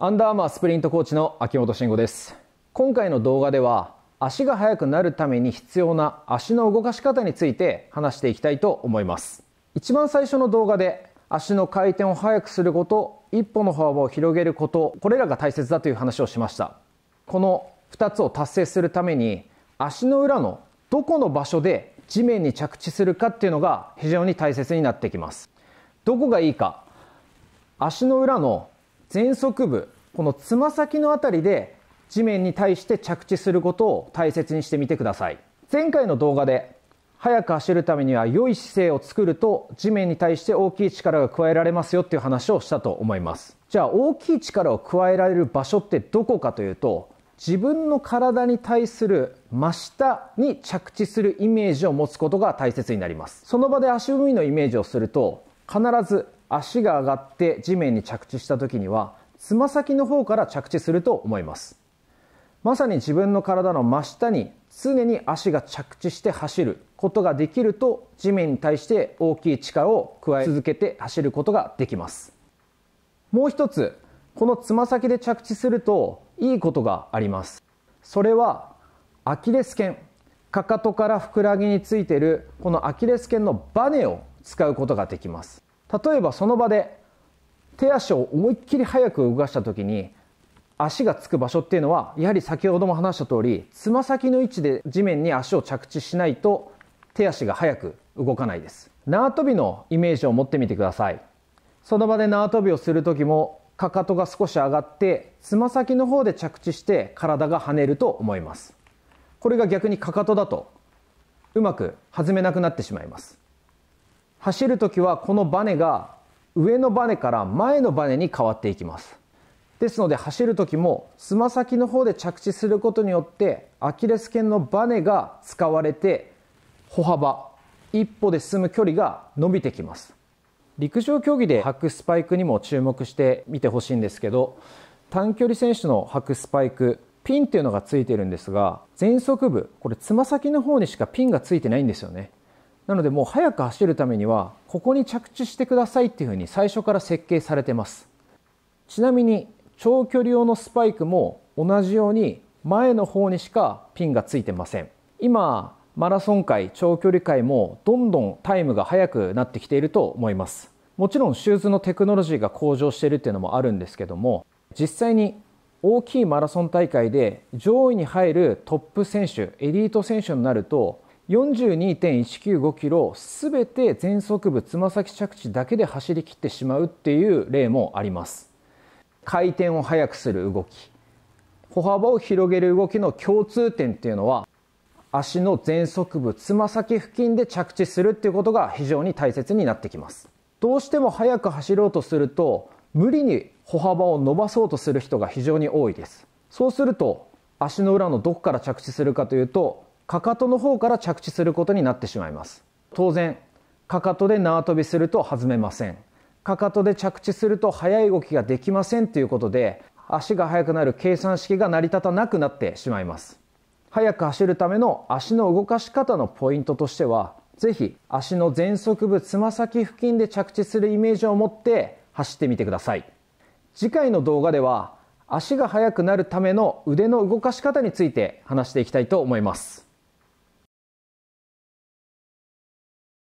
アンダーマースプリントコーチの秋元慎吾です今回の動画では足が速くなるために必要な足の動かし方について話していきたいと思います一番最初の動画で足の回転を速くすること一歩の幅を広げることこれらが大切だという話をしましたこの2つを達成するために足の裏のどこの場所で地面に着地するかっていうのが非常に大切になってきますどこがいいか足の裏の前足部このつま先の辺りで地面に対して着地することを大切にしてみてください前回の動画で速く走るためには良い姿勢を作ると地面に対して大きい力が加えられますよっていう話をしたと思いますじゃあ大きい力を加えられる場所ってどこかというと自分の体に対する真下に着地するイメージを持つことが大切になりますその場で足踏みのイメージをすると必ず足が上がって地面に着地した時にはつま先の方から着地すると思いますまさに自分の体の真下に常に足が着地して走ることができると地面に対して大きい力を加え続けて走ることができますもう一つこのつま先で着地するといいことがありますそれはアキレス腱かかとからふくらはぎについているこのアキレス腱のバネを使うことができます例えばその場で手足を思いっきり早く動かした時に足がつく場所っていうのはやはり先ほども話した通りつま先の位置で地面に足を着地しないと手足が早く動かないです縄跳びのイメージを持ってみてくださいその場で縄跳びをする時もかかとが少し上がってつま先の方で着地して体が跳ねると思いますこれが逆にかかとだとうまく弾めなくなってしまいます走る時はこのバネが上のバネから前のバネに変わっていきますですので走る時もつま先の方で着地することによってアキレス腱のバネが使われて歩幅一歩で進む距離が伸びてきます陸上競技で履くスパイクにも注目してみてほしいんですけど短距離選手の履くスパイクピンっていうのがついてるんですが前足部これつま先の方にしかピンがついてないんですよねなのでもう速く走るためにはここに着地してくださいっていうふうに最初から設計されてますちなみに長距離用のスパイクも同じように前の方にしかピンがついてません今マラソン界長距離界もどんどんタイムが速くなってきていると思いますもちろんシューズのテクノロジーが向上しているっていうのもあるんですけども実際に大きいマラソン大会で上位に入るトップ選手エリート選手になると42.195キロすべて全速部つま先着地だけで走りきってしまうっていう例もあります回転を速くする動き歩幅を広げる動きの共通点っていうのは足の全足部つま先付近で着地するっていうことが非常に大切になってきますどうしても速く走ろうとすると無理に歩幅を伸ばそうとする人が非常に多いですそうすると足の裏のどこから着地するかというとかかとの方から着地することになってしまいます当然かかとで縄跳びすると弾めませんかかとで着地すると速い動きができませんということで足が速くなる計算式が成り立たなくなってしまいます速く走るための足の動かし方のポイントとしては是非足の前足部つま先付近で着地するイメージを持って走ってみてください次回の動画では足が速くなるための腕の動かし方について話していきたいと思います